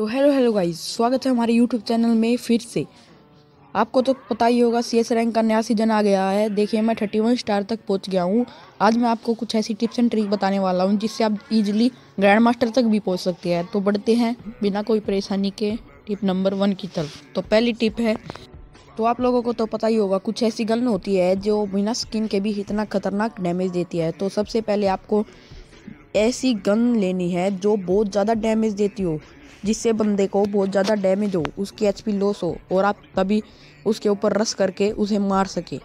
तो hello hello guys स्वागत है हमारे यूट्यूब चैनल में फिर से आपको तो पता ही होगा सी एस रैंक का नया सीजन आ गया है देखिए मैं थर्टी वन स्टार तक पहुंच गया हूँ आज मैं आपको कुछ ऐसी टिप्स एंड ट्रिक बताने वाला हूँ जिससे आप इजीली ग्रैंड मास्टर तक भी पहुंच सकते हैं तो बढ़ते हैं बिना कोई परेशानी के टिप नंबर वन की तरफ तो पहली टिप है तो आप लोगों को तो पता ही होगा कुछ ऐसी गन होती है जो बिना स्किन के भी इतना खतरनाक डैमेज देती है तो सबसे पहले आपको ऐसी गन लेनी है जो बहुत ज़्यादा डैमेज देती हो जिससे बंदे को बहुत ज़्यादा डैमेज हो उसकी एच लॉस हो और आप तभी उसके ऊपर रस करके उसे मार सके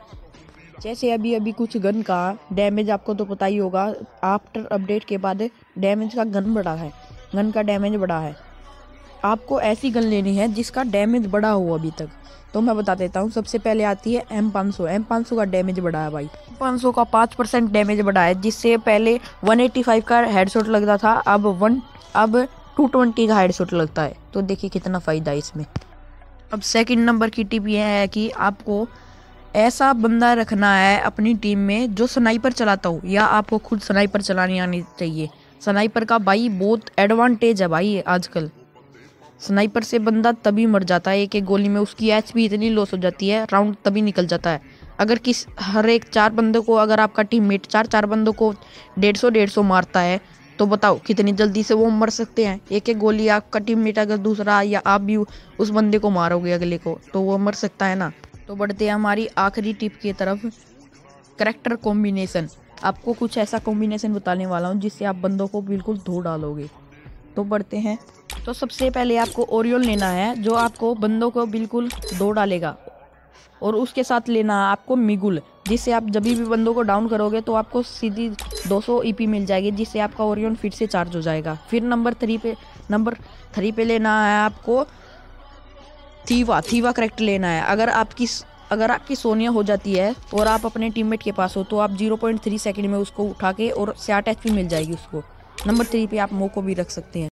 जैसे अभी अभी कुछ गन का डैमेज आपको तो पता ही होगा आफ्टर अपडेट के बाद डैमेज का गन बढ़ा है गन का डैमेज बढ़ा है आपको ऐसी गन लेनी है जिसका डैमेज बढ़ा हो अभी तक तो मैं बता देता हूँ सबसे पहले आती है एम पाँच सौ एम पाँच सौ का डैमेज बढ़ा है भाई पाँच सौ का पाँच परसेंट डैमेज बढ़ा है जिससे पहले वन एट्टी फाइव का हेडशॉट लगता था अब वन अब टू ट्वेंटी का हेडशॉट लगता है तो देखिए कितना फ़ायदा है इसमें अब सेकंड नंबर की टिप यह है कि आपको ऐसा बंदा रखना है अपनी टीम में जो स्नाइपर चलाता हो या आपको खुद स्नाइपर चलानी आनी चाहिए स्नाइपर का भाई बहुत एडवांटेज है भाई आजकल स्नाइपर से बंदा तभी मर जाता है एक एक गोली में उसकी एच भी इतनी लॉस हो जाती है राउंड तभी निकल जाता है अगर किस हर एक चार बंदों को अगर आपका टीममेट चार चार बंदों को डेढ़ सौ डेढ़ सौ मारता है तो बताओ कितनी जल्दी से वो मर सकते हैं एक एक गोली आपका मेट अगर दूसरा या आप भी उस बंदे को मारोगे अगले को तो वो मर सकता है ना तो बढ़ते हैं हमारी आखिरी टिप की तरफ करेक्टर कॉम्बिनेशन आपको कुछ ऐसा कॉम्बिनेशन बताने वाला हूँ जिससे आप बंदों को बिल्कुल धो डालोगे तो बढ़ते हैं तो सबसे पहले आपको ओरियोल लेना है जो आपको बंदों को बिल्कुल दो डालेगा और उसके साथ लेना है आपको मिगुल जिससे आप जब भी बंदों को डाउन करोगे तो आपको सीधी 200 ईपी e मिल जाएगी जिससे आपका ओरियन फिर से चार्ज हो जाएगा फिर नंबर थ्री पे नंबर थ्री पे लेना है आपको थीवा थीवा करेक्ट लेना है अगर आपकी अगर आपकी सोनिया हो जाती है और आप अपने टीममेट के पास हो तो आप 0.3 सेकंड में उसको उठा के और साठ एच मिल जाएगी उसको नंबर थ्री पे आप मोको भी रख सकते हैं